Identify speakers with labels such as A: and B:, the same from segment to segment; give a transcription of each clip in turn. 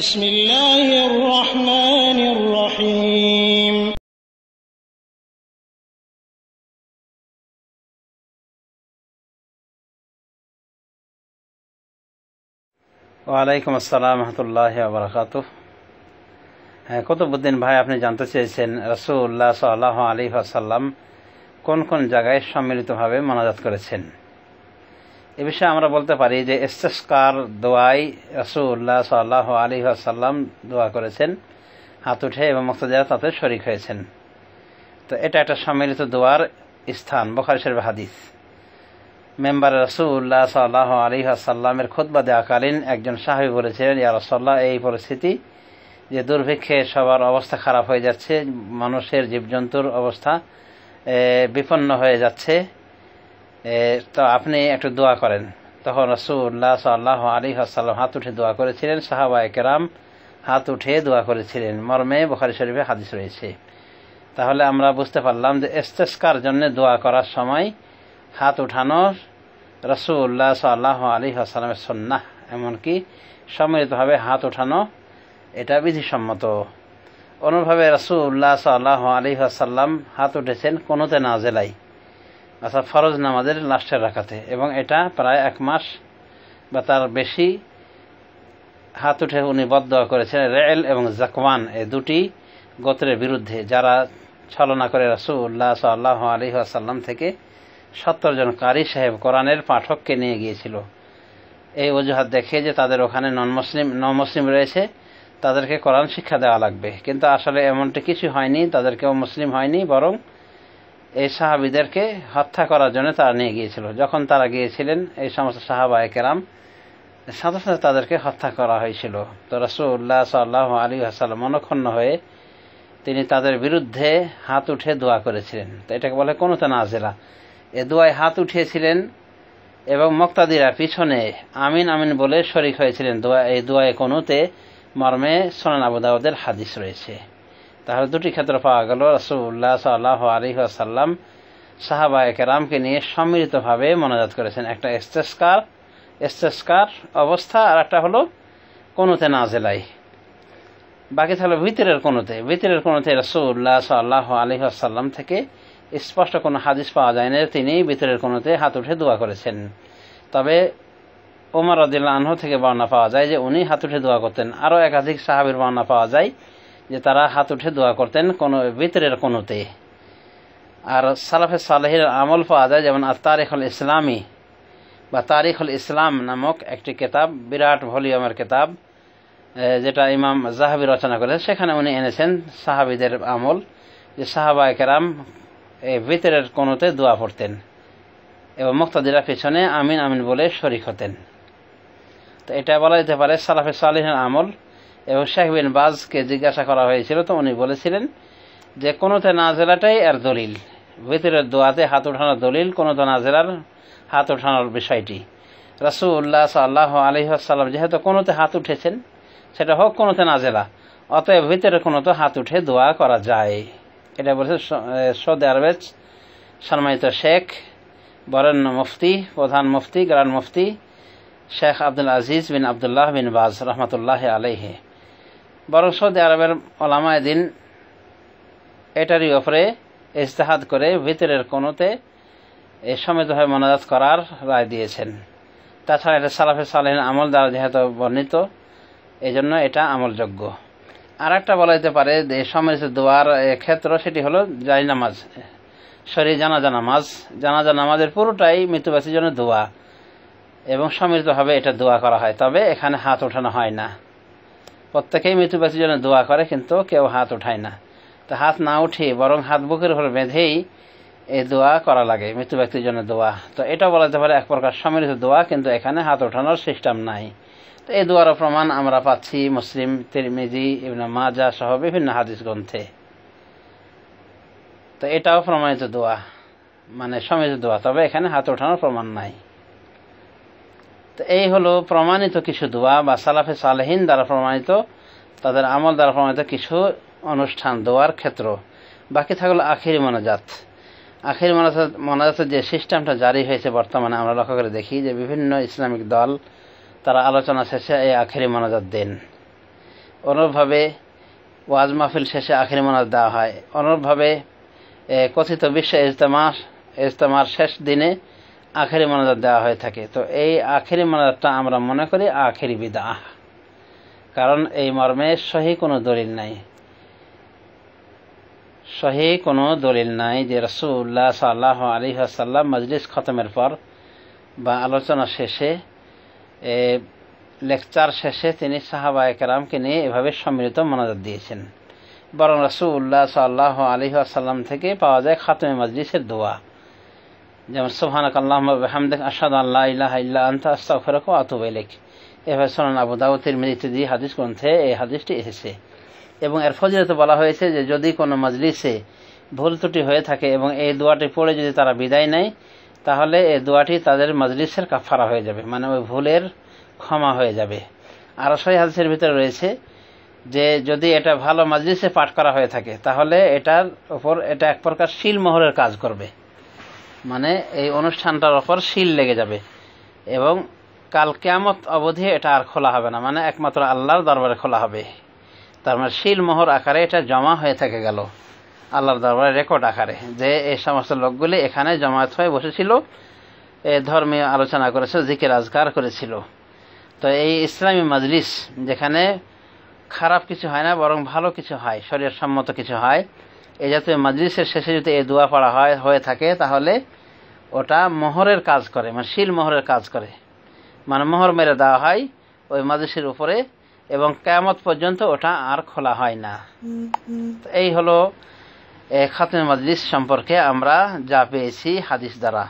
A: بسم الله الرحمن الرحيم ওয়ালাইকুম আসসালাম রহমতুল্লাহ আবরাকাত হ্যাঁ, কতবুদ্দিন ভাই আপনি জানতে চেয়েছেন রসুল্লাহ সাল্লাহ আলী আসাল্লাম কোন কোন জায়গায় সম্মিলিতভাবে মনাজাত করেছেন এ বিষয়ে আমরা বলতে পারি যে ইস্তেস্কার দোয়াই রসুল্লাহ সাল্লাহ আলী আসাল্লাম দোয়া করেছেন হাত উঠে এবং মক্তজারা তাতে শরিক হয়েছেন তো এটা একটা সম্মিলিত দোয়ার স্থান বখারি শরীফ হাদিস মেম্বার রসুল্লাহ সাল্লাহ আলী আসাল্লামের খুদ্া দেয়াকালীন একজন সাহাবি বলেছিলেন ইয়া রসল্লাহ এই পরিস্থিতি যে দুর্ভিক্ষে সবার অবস্থা খারাপ হয়ে যাচ্ছে মানুষের জীবজন্তুর অবস্থা বিপন্ন হয়ে যাচ্ছে তো আপনি একটু দোয়া করেন তখন রসুল্লাহ সাল্লাহ আলী হাসাল্লাম হাত উঠে দোয়া করেছিলেন সাহাবা একরাম হাত উঠে দোয়া করেছিলেন মর্মে বখারি শরীফে হাদিস রয়েছে তাহলে আমরা বুঝতে পারলাম যে এস্তেস্কার জন্য দোয়া করার সময় হাত উঠানোর রসুল্লাহ সাল্লাহ আলী হাসালামের সন্না এমনকি সম্মিলিতভাবে হাত উঠানো এটা বিধিসম্মত অনুভাবে রসুল্লাহ সাল্লাহ আলী হাসাল্লাম হাত উঠেছেন কোনোতে না জেলায় অর্থাৎ ফরজ নামাজের লাস্টের রাখাতে এবং এটা প্রায় এক মাস বা তার বেশি হাত উঠে উনি বদ্ধ করেছেন রেল এবং জাকওয়ান এই দুটি গোত্রের বিরুদ্ধে যারা ছলনা করে রাসুল্লাহ সাল্লাহ আলী আসাল্লাম থেকে সত্তর জন কারি সাহেব কোরআনের পাঠককে নিয়ে গিয়েছিল এই অজুহাত দেখে যে তাদের ওখানে নন মুসলিম ন মুসলিম রয়েছে তাদেরকে কোরআন শিক্ষা দেওয়া লাগবে কিন্তু আসলে এমনটি কিছু হয়নি তাদেরকেও মুসলিম হয়নি বরং এই সাহাবিদেরকে হত্যা করার জন্য তারা নিয়ে গিয়েছিল যখন তারা গিয়েছিলেন এই সমস্ত সাহাবা কেরাম সাথে সাথে তাদেরকে হত্যা করা হয়েছিল তো রসুল্লাহ সাল্লাহ আলী আসাল্লাম মনক্ষণ্ণ হয়ে তিনি তাদের বিরুদ্ধে হাত উঠে দোয়া করেছিলেন তো এটাকে বলে কোনো তো নাজেলা এ দোয়ায় হাত উঠিয়েছিলেন এবং মক্তাদিরা পিছনে আমিন আমিন বলে শরিক হয়েছিলেন দোয়া এই দোয়ায় কোনোতে মর্মে সোনান আবুদাউদের হাদিস রয়েছে তাহলে দুটি ক্ষেত্র পাওয়া গেল রসুল্লাহ সাল্লাহ আলহিহাসাল্লাম সাহাবা একরামকে নিয়ে সম্মিলিতভাবে মনাজাত করেছেন একটা ইস্তেস্কার ইস্তেস্কার অবস্থা আর একটা হলো কোনোতে না জেলাই বাকি থাকলো ভিতরের কোনোতে ভিতরের কোনোতে রসুল্লাহ সাল্লাহ আলহিহাসাল্লাম থেকে স্পষ্ট কোনো হাদিস পাওয়া যায় না তিনি ভিতরের কোনোতে হাত উঠে দোয়া করেছেন তবে ওমর আদিল্লাহ থেকে বর্ণনা পাওয়া যায় যে উনি হাত উঠে দোয়া করতেন আরও একাধিক সাহাবির বর্ণনা পাওয়া যায় যে তারা হাত উঠে দোয়া করতেন কোনো ভিতরের কোনোতে আর সালাফে সালাহের আমল পাওয়া যায় যেমন তারিখুল ইসলামী বা তারিখুল ইসলাম নামক একটি কেতাব বিরাট ভলিউমের কেতাব যেটা ইমাম জাহাবি রচনা করেছেন সেখানে উনি এনেছেন সাহাবিদের আমল যে সাহাবা একরাম এই ভিতরের কোনোতে দোয়া পড়তেন এবং মুক্তাদিরা পিছনে আমিন আমিন বলে শরিক হতেন তো এটা বলা যেতে পারে সালাফে সালিহের আমল এবং শেখ বিন বাজকে জিজ্ঞাসা করা হয়েছিল তো উনি বলেছিলেন যে কোনো তেনাজেলাটাই এর দলিল ভিতরের দোয়াতে হাত ওঠানোর দলিল কোনো নাজেলার হাত ওঠানোর বিষয়টি রসুল্লাহ সাল্লাহ আসাল্লাম যেহেতু কোনোতে হাত উঠেছেন সেটা হোক কোনোতে নাজেলা অতএব ভিতরে কোনো তো হাত উঠে দোয়া করা যায় এটা বলছে সৌদি আরবেজ সম্মানিত শেখ বরেণ্য মুফতি প্রধান মুফতি গ্রান মুফতি শেখ আব্দুল আজিজ বিন আবদুল্লাহ বিন বাজ রহমতুল্লাহ আলহে বরং সৌদি আরবের ওলামায় দিন এটারই ওপরে ইজতেহাদ করে ভিতরের কোনোতে এই সমেতভাবে মনাজাত করার রায় দিয়েছেন তাছাড়া এটা সালাফে সালেহীন আমল দ্বারা যেহেতু বর্ণিত এজন্য এটা আমলযোগ্য আর একটা বলা যেতে পারে যে সমেত দোয়ার ক্ষেত্র সেটি হলো জাই নামাজ সরি জানাজা নামাজ জানাজা নামাজের পুরোটাই মৃত্যুবাসীর জন্য দোয়া এবং সম্মিলিতভাবে এটা দোয়া করা হয় তবে এখানে হাত ওঠানো হয় না প্রত্যেকেই মৃত্যুবাসীর জন্য দোয়া করে কিন্তু কেউ হাত উঠায় না তো হাত না উঠে বরং হাত বুকের উপর বেঁধেই এই দোয়া করা লাগে মৃত্যু ব্যক্তির জন্য দোয়া তো এটা বলা যেতে পারে এক প্রকার সম্মিলিত দোয়া কিন্তু এখানে হাত ওঠানোর সিস্টেম নাই তো এই দোয়ারও প্রমাণ আমরা পাচ্ছি মুসলিম তিরমিজি ইবনা মাজা সহ বিভিন্ন হাদিস গ্রন্থে তো এটাও প্রমাণিত দোয়া মানে সম্মিলিত দোয়া তবে এখানে হাত ওঠানোর প্রমাণ নাই তো এই হলো প্রমাণিত কিছু দোয়া বা সালাফে সালেহীন দ্বারা প্রমাণিত তাদের আমল দ্বারা প্রমাণিত কিছু অনুষ্ঠান দোয়ার ক্ষেত্র বাকি থাকলো আখির মনাজাত আখির মনাজাত মনাজাতের যে সিস্টেমটা জারি হয়েছে বর্তমানে আমরা লক্ষ্য করে দেখি যে বিভিন্ন ইসলামিক দল তারা আলোচনা শেষে এই আখেরি মনাজাত দেন অনুরূপভাবে ওয়াজ মাহফিল শেষে আখেরি মনাজ দেওয়া হয় অনুরূপভাবে কথিত বিশ্ব ইজতেমা ইজতেমার শেষ দিনে আখেরি মানাজাত দেওয়া হয়ে থাকে তো এই আখেরি মানাজাতটা আমরা মনে করি আখেরি বিদা কারণ এই মর্মে সহি কোনো দলিল নাই সহি কোনো দলিল নাই যে রসুল্লাহ সাল্লাহ আলী আসাল্লাম মজলিস খতমের পর বা আলোচনা শেষে লেকচার শেষে তিনি সাহাবা একরামকে নিয়ে এভাবে সম্মিলিত মনাজাত দিয়েছেন বরং রসুল্লাহ সাল্লাহ আলী আসাল্লাম থেকে পাওয়া যায় খাতমে মজলিসের দোয়া যেমন সোহানাক আল্লাহমদাক আসাদ আল্লাহ ইল্লাহ ইল্লা আন্তা আস্তা ফেরক আতুব এভাবে সোনান আবু দাউতের দিয়ে হাদিস গ্রন্থে এই হাদিসটি এসেছে এবং এর ফজিলতে বলা হয়েছে যে যদি কোনো মজলিসে ভুল ত্রুটি হয়ে থাকে এবং এই দোয়াটি পড়ে যদি তারা বিদায় নেয় তাহলে এই দোয়াটি তাদের মজলিসের কাফারা হয়ে যাবে মানে ওই ভুলের ক্ষমা হয়ে যাবে আর সহি হাদিসের ভিতরে রয়েছে যে যদি এটা ভালো মাজলিসে পাঠ করা হয়ে থাকে তাহলে এটার ওপর এটা এক প্রকার শিলমোহরের কাজ করবে মানে এই অনুষ্ঠানটার ওপর শিল লেগে যাবে এবং কাল কেয়ামত অবধি এটা আর খোলা হবে না মানে একমাত্র আল্লাহর দরবারে খোলা হবে তার মানে শিল মোহর আকারে এটা জমা হয়ে থেকে গেল আল্লাহর দরবারে রেকর্ড আকারে যে এই সমস্ত লোকগুলি এখানে জমায়েত হয়ে বসেছিল ধর্মীয় আলোচনা করেছিল জিকে রাজগার করেছিল তো এই ইসলামী মাজলিস যেখানে খারাপ কিছু হয় না বরং ভালো কিছু হয় শরীর সম্মত কিছু হয় এ জাতীয় মাজলিসের শেষে যদি এই দোয়া পড়া হয় হয়ে থাকে তাহলে ওটা মোহরের কাজ করে মানে শিল মোহরের কাজ করে মানে মোহর মেরে দেওয়া হয় ওই মাজলিসের উপরে এবং কেয়ামত পর্যন্ত ওটা আর খোলা হয় না এই হলো খাতমে মাজলিস সম্পর্কে আমরা যা পেয়েছি হাদিস দ্বারা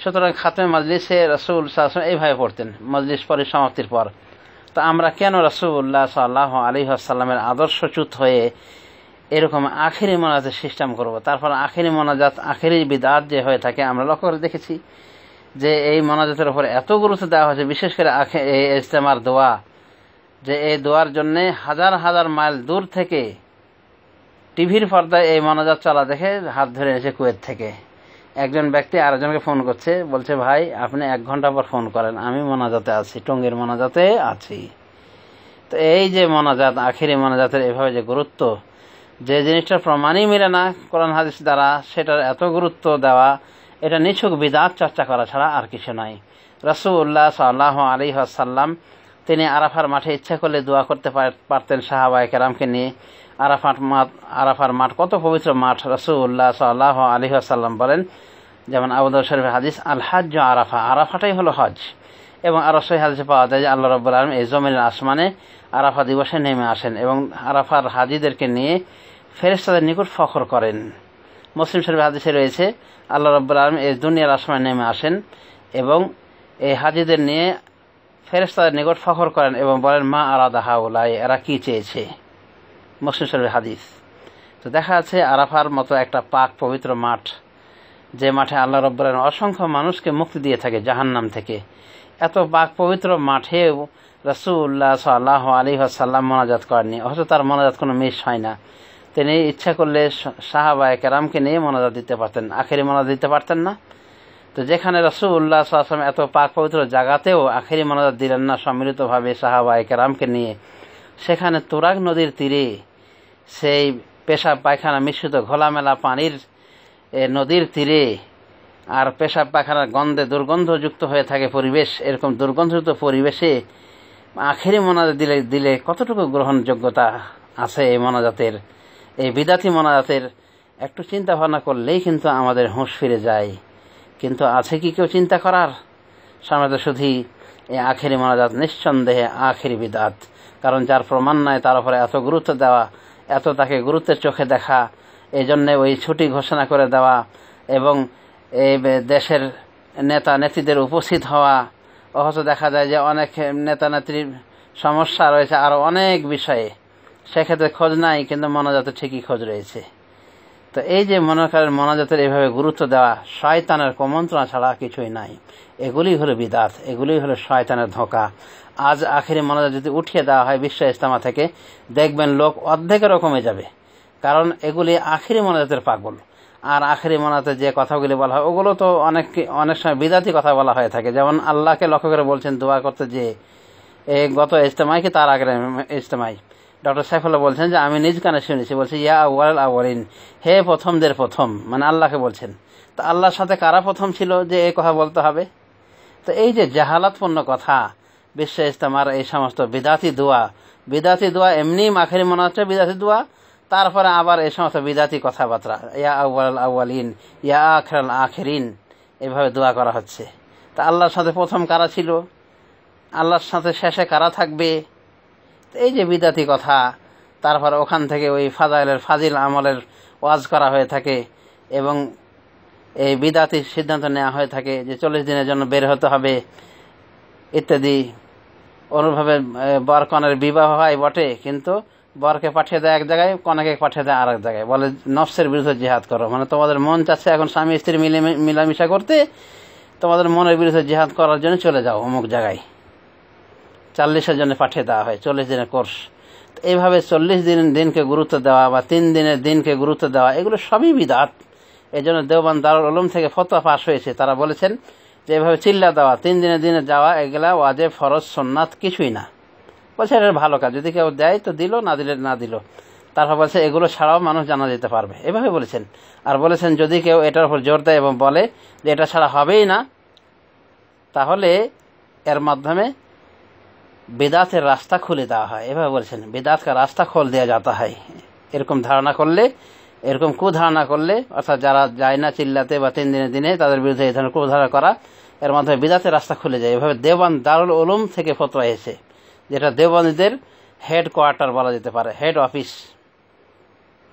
A: সুতরাং খাতমে মাজলিসে রসুল সাহসন এইভাবে পড়তেন মজলিস পরিসমাপ্তির পর তা আমরা কেন রসুল্লাহ সাল্লাহ আলী আসাল্লামের আদর্শচ্যুত হয়ে এরকম আখেরি মোনাজাত সিস্টেম করব তারপর আখেরি মোনাজাত আখেরি বিদাত যে হয়ে থাকে আমরা লক্ষ্য করে দেখেছি যে এই মোনাজাতের উপর এত গুরুত্ব দেওয়া হয়েছে বিশেষ করে আখে এই ইজতেমার দোয়া যে এই দোয়ার জন্যে হাজার হাজার মাইল দূর থেকে টিভির পর্দায় এই মোনাজাত চলা দেখে হাত ধরে এসে কুয়েত থেকে একজন ব্যক্তি আরেকজনকে ফোন করছে বলছে ভাই আপনি এক ঘন্টা পর ফোন করেন আমি মোনাজাতে আছি টঙ্গের মোনাজাতে আছি তো এই যে মোনাজাত আখেরি মোনাজাতের এভাবে যে গুরুত্ব যে জিনিসটার প্রমাণই মিলে না কোরআন হাদিস দ্বারা সেটার এত গুরুত্ব দেওয়া এটা নিছক বিদাত চর্চা করা ছাড়া আর কিছু নাই রসুল্লাহ সাল্লাহ আলী আসাল্লাম তিনি আরাফার মাঠে ইচ্ছা করলে দোয়া করতে পারতেন সাহাবাই কেরামকে নিয়ে আরাফার মাঠ আরাফার মাঠ কত পবিত্র মাঠ রসুল্লাহ সাল্লাহ আলী আসাল্লাম বলেন যেমন আবুদ শরীফ হাদিস আল হাজ আরাফা আরাফাটাই হলো হজ এবং আরো সেই হাদিসে পাওয়া যায় যে আল্লাহ রব্বুল আলম এই জমিনের আসমানে আরাফা দিবসে নেমে আসেন এবং আরাফার হাজিদেরকে নিয়ে ফেরেস্তাদের নিকট ফখর করেন মুসলিম শরীফ হাদিসে রয়েছে আল্লাহ রব্বুল আলম এই দুনিয়ার আসমানে নেমে আসেন এবং এই হাজিদের নিয়ে ফেরেস্তাদের নিকট ফখর করেন এবং বলেন মা আলাদা হাউলাই এরা কী চেয়েছে মুসলিম শরীফ হাদিস তো দেখা যাচ্ছে আরাফার মতো একটা পাক পবিত্র মাঠ যে মাঠে আল্লাহ রব্বুল আলম অসংখ্য মানুষকে মুক্তি দিয়ে থাকে জাহান্নাম থেকে এত পাক পবিত্র মাঠেও রসুল্লাহ সাল্লাহ আলী আসাল্লাম মোনাজাত করেননি অথচ তার মনাজাত কোনো মিস হয় না তিনি ইচ্ছা করলে সাহাবা কেরামকে নিয়ে মনাজাত দিতে পারতেন আখেরি মনাজাত দিতে পারতেন না তো যেখানে উল্লাহ সাল্লাম এত পাক পবিত্র জায়গাতেও আখেরি মোনাজাত দিলেন না সম্মিলিতভাবে সাহাবা কেরামকে নিয়ে সেখানে তুরাগ নদীর তীরে সেই পেশা পায়খানা মিশ্রিত ঘোলামেলা পানির নদীর তীরে আর পেশাব পাখানার গন্ধে দুর্গন্ধযুক্ত হয়ে থাকে পরিবেশ এরকম দুর্গন্ধযুক্ত পরিবেশে আখেরি মনাজ দিলে দিলে কতটুকু গ্রহণযোগ্যতা আছে এই মোনাজাতের এই বিদাতি মোনাজাতের একটু চিন্তা ভাবনা করলেই কিন্তু আমাদের হুঁশ ফিরে যায় কিন্তু আছে কি কেউ চিন্তা করার সামনে তো শুধু এই আখেরি মোনাজাত নিঃসন্দেহে আখেরি বিদাত কারণ যার প্রমাণ নাই তার উপরে এত গুরুত্ব দেওয়া এত তাকে গুরুত্বের চোখে দেখা এই জন্যে ওই ছুটি ঘোষণা করে দেওয়া এবং এই দেশের নেতা নেত্রীদের উপস্থিত হওয়া অথচ দেখা যায় যে অনেক নেতা নেত্রীর সমস্যা রয়েছে আরও অনেক বিষয়ে সেক্ষেত্রে খোঁজ নাই কিন্তু মনোজাতের ঠিকই খোঁজ রয়েছে তো এই যে মনোকারের মনোজাতের এভাবে গুরুত্ব দেওয়া শয়তানের কমন্ত্রণা ছাড়া কিছুই নাই এগুলি হলো বিদাত এগুলি হলো শয়তানের ধোঁকা আজ আখেরি মনোজাত যদি উঠিয়ে দেওয়া হয় বিশ্ব ইস্তামা থেকে দেখবেন লোক অর্ধেকেরও কমে যাবে কারণ এগুলি আখেরি মনোজাতের পাগল আর আখেরি মোনাতে যে কথাগুলি বলা হয় ওগুলো তো অনেক অনেক সময় বিদাতি কথা বলা হয়ে থাকে যেমন আল্লাহকে লক্ষ্য করে বলছেন দোয়া করতে যে এ গত ইজতেমায় কি তার আগের ইজতেমায় ডক্টর সাইফুল্লাহ বলছেন যে আমি নিজ কানে শুনেছি বলছি ইয়া আওয়াল আওয়ালিন হে প্রথমদের প্রথম মানে আল্লাহকে বলছেন তো আল্লাহর সাথে কারা প্রথম ছিল যে এই কথা বলতে হবে তো এই যে জাহালাতপূর্ণ কথা বিশ্ব ইজতেমার এই সমস্ত বিদাতি দোয়া বিদাতি দোয়া এমনি মাখেরি মনে হচ্ছে বিদাতি দোয়া তারপরে আবার এ সমস্ত বিদাতি কথাবার্তা ইয়া আউ্বাল আউ্বালিন ইয়া আখরাল আখরিন এভাবে দোয়া করা হচ্ছে তা আল্লাহর সাথে প্রথম কারা ছিল আল্লাহর সাথে শেষে কারা থাকবে এই যে বিদাতি কথা তারপর ওখান থেকে ওই ফাজাইলের ফাজিল আমলের ওয়াজ করা হয়ে থাকে এবং এই বিদাতির সিদ্ধান্ত নেওয়া হয়ে থাকে যে চল্লিশ দিনের জন্য বের হতে হবে ইত্যাদি অনুভাবে বরকনের বিবাহ হয় বটে কিন্তু বরকে পাঠিয়ে দেয় এক জায়গায় কনেকে পাঠিয়ে দেয় আর এক জায়গায় বলে নফসের বিরুদ্ধে জেহাদ করো মানে তোমাদের মন চাচ্ছে এখন স্বামী স্ত্রী মিলে মিলামিশা করতে তোমাদের মনের বিরুদ্ধে জেহাদ করার জন্য চলে যাও অমুক জায়গায় চল্লিশের জন্য পাঠিয়ে দেওয়া হয় চল্লিশ দিনের কোর্স এইভাবে চল্লিশ দিনের দিনকে গুরুত্ব দেওয়া বা তিন দিনের দিনকে গুরুত্ব দেওয়া এগুলো সবই বিদাত এই জন্য দেওবান দারুল আলম থেকে ফতোয়া পাশ হয়েছে তারা বলেছেন যে এভাবে চিল্লা দেওয়া তিন দিনের দিনে যাওয়া এগুলা ওয়াজে ফরজ সোননাথ কিছুই না বলছে এটা ভালো কাজ যদি কেউ দেয় তো দিল না দিলে না দিল তারপর বলছে এগুলো ছাড়াও মানুষ জানা যেতে পারবে এভাবে বলেছেন আর বলেছেন যদি কেউ এটার উপর জোর দেয় এবং বলে যে এটা ছাড়া হবেই না তাহলে এর মাধ্যমে বেদাতের রাস্তা খুলে দেওয়া হয় এভাবে বলেছেন বেদাতকে রাস্তা খোল দেওয়া যেতে হয় এরকম ধারণা করলে এরকম কুধারণা করলে অর্থাৎ যারা যায় না চিল্লাতে বা তিন দিনে দিনে তাদের বিরুদ্ধে এই ধরনের কুধারণা করা এর মাধ্যমে বিদাতের রাস্তা খুলে যায় এভাবে দেওয়ান দারুল ওলুম থেকে ফতোয়া এসে যেটা দেবন্দীদের হেড কোয়ার্টার বলা যেতে পারে হেড অফিস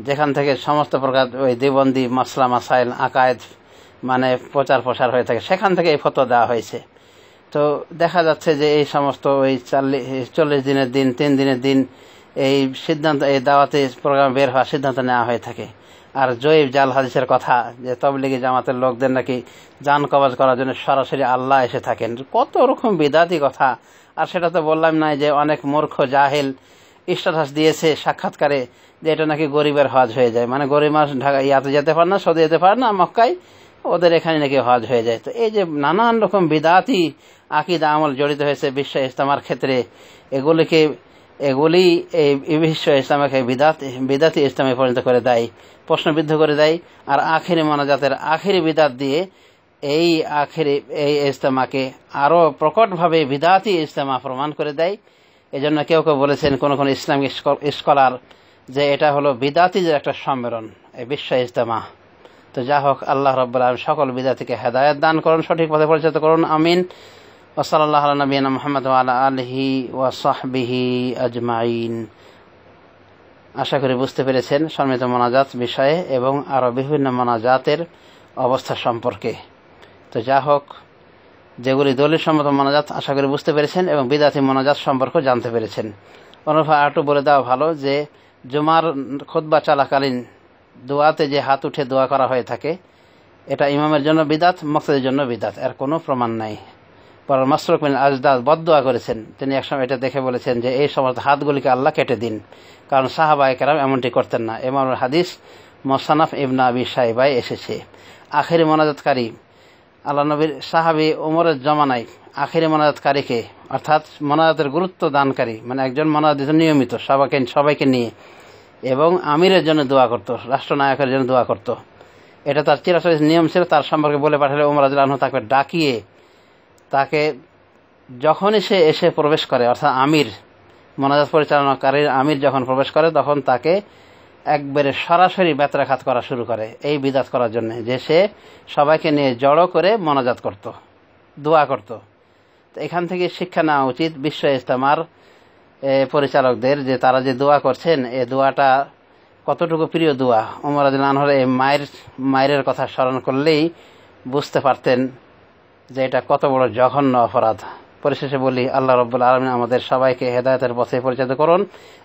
A: যেখান থেকে সমস্ত প্রকার ওই দেবন্দি মাসলা মাসাইল আকায়েদ মানে প্রচার প্রসার হয়ে থাকে সেখান থেকে এই ফতোয়া দেওয়া হয়েছে তো দেখা যাচ্ছে যে এই সমস্ত ওই চল্লিশ চল্লিশ দিনের দিন তিন দিনের দিন এই সিদ্ধান্ত এই দাওয়াতে প্রোগ্রাম বের হওয়ার সিদ্ধান্ত নেওয়া হয়ে থাকে আর জৈব জাল হাদিসের কথা যে তবলিগি জামাতের লোকদের নাকি যান কবজ করার জন্য সরাসরি আল্লাহ এসে থাকেন কত রকম বিদাতি কথা আর সেটা তো বললাম নাই যে অনেক মূর্খ জাহেল স্ট্যাটাস দিয়েছে সাক্ষাৎকারে যে এটা নাকি গরিবের হজ হয়ে যায় মানে গরিব মানুষ ঢাকা ইয়াতে যেতে পারে না সদে যেতে পারে না মক্কায় ওদের এখানে নাকি হজ হয়ে যায় তো এই যে নানান রকম বিদাতি আকিদা আমল জড়িত হয়েছে বিশ্ব ইস্তামার ক্ষেত্রে এগুলিকে এগুলি এই বিশ্ব ইসলামাকে বিদাত বিদাতি ইসলামে পরিণত করে দেয় প্রশ্নবিদ্ধ করে দেয় আর আখেরি মনাজাতের আখেরি বিদাত দিয়ে এই আখেরি এই ইজতেমাকে আরও প্রকটভাবে বিদাতি ইজতেমা প্রমাণ করে দেয় এজন্য কেউ কেউ বলেছেন কোনো কোনো ইসলামিক স্কলার যে এটা হলো বিদাতিদের একটা সম্মেলন এই বিশ্ব ইজতেমা তো যা হোক আল্লাহ রব্বুল আলম সকল বিদাতিকে হেদায়ত দান করুন সঠিক পথে পরিচালিত করুন আমিন ও সাল্লাহ নবীন মোহাম্মদ আলা আলহি সাহবিহি আজমাইন আশা করি বুঝতে পেরেছেন সম্মিত মোনাজাত বিষয়ে এবং আরও বিভিন্ন মোনাজাতের অবস্থা সম্পর্কে তো যা হোক যেগুলি দলের সম্মত মনাজাত আশা করি বুঝতে পেরেছেন এবং বিদাতি মনাজাত সম্পর্ক জানতে পেরেছেন অনুভা আরটু বলে দেওয়া ভালো যে জুমার খোদবা চলাকালীন দোয়াতে যে হাত উঠে দোয়া করা হয়ে থাকে এটা ইমামের জন্য বিদাত মকসদের জন্য বিদাত এর কোনো প্রমাণ নাই পরম মাসরুক বিন আজদাদ বদোয়া করেছেন তিনি একসময় এটা দেখে বলেছেন যে এই সমস্ত হাতগুলিকে আল্লাহ কেটে দিন কারণ সাহাবা একরাম এমনটি করতেন না এমন হাদিস মোসানাফ ইবনা আবি সাহেবায় এসেছে আখেরি মোনাজাতকারী আল্লাহ নবীর সাহাবি ওমরের জমানায় আখিরে মনাজাতকারীকে অর্থাৎ মনাজাতের গুরুত্ব দানকারী মানে একজন মনাজাত নিয়মিত সবাইকে সবাইকে নিয়ে এবং আমিরের জন্য দোয়া করত রাষ্ট্রনায়কের জন্য দোয়া করত এটা তার চিরাচরিত নিয়ম ছিল তার সম্পর্কে বলে পাঠালে ওমর রাজুল তাকে ডাকিয়ে তাকে যখনই সে এসে প্রবেশ করে অর্থাৎ আমির মনাজাত পরিচালনাকারীর আমির যখন প্রবেশ করে তখন তাকে একবারে সরাসরি বেতরাঘাত করা শুরু করে এই বিদাত করার জন্য যে সে সবাইকে নিয়ে জড়ো করে মনাজাত করত দোয়া করত তো এখান থেকে শিক্ষা নেওয়া উচিত বিশ্ব ইস্তামার পরিচালকদের যে তারা যে দোয়া করছেন এ দোয়াটা কতটুকু প্রিয় দোয়া ওমর আনহর এই মায়ের মায়ের কথা স্মরণ করলেই বুঝতে পারতেন যে এটা কত বড় জঘন্য অপরাধ পরিশেষে বলি আল্লাহ রব্বুল আলমী আমাদের সবাইকে হেদায়তের পথে পরিচালিত করুন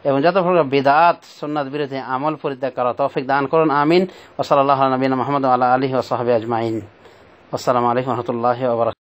A: এবং যত প্রকার বিদাত সুন্নাত বিরোধী আমল পরিত্যাগ করা তৌফিক দান করুন আমিন ওসলাল্লাহ নবীন মোহাম্মদ আল্লাহ আলী ওসহাবি আজমাইন আসসালামু আলাইকুম রহমতুল্লাহ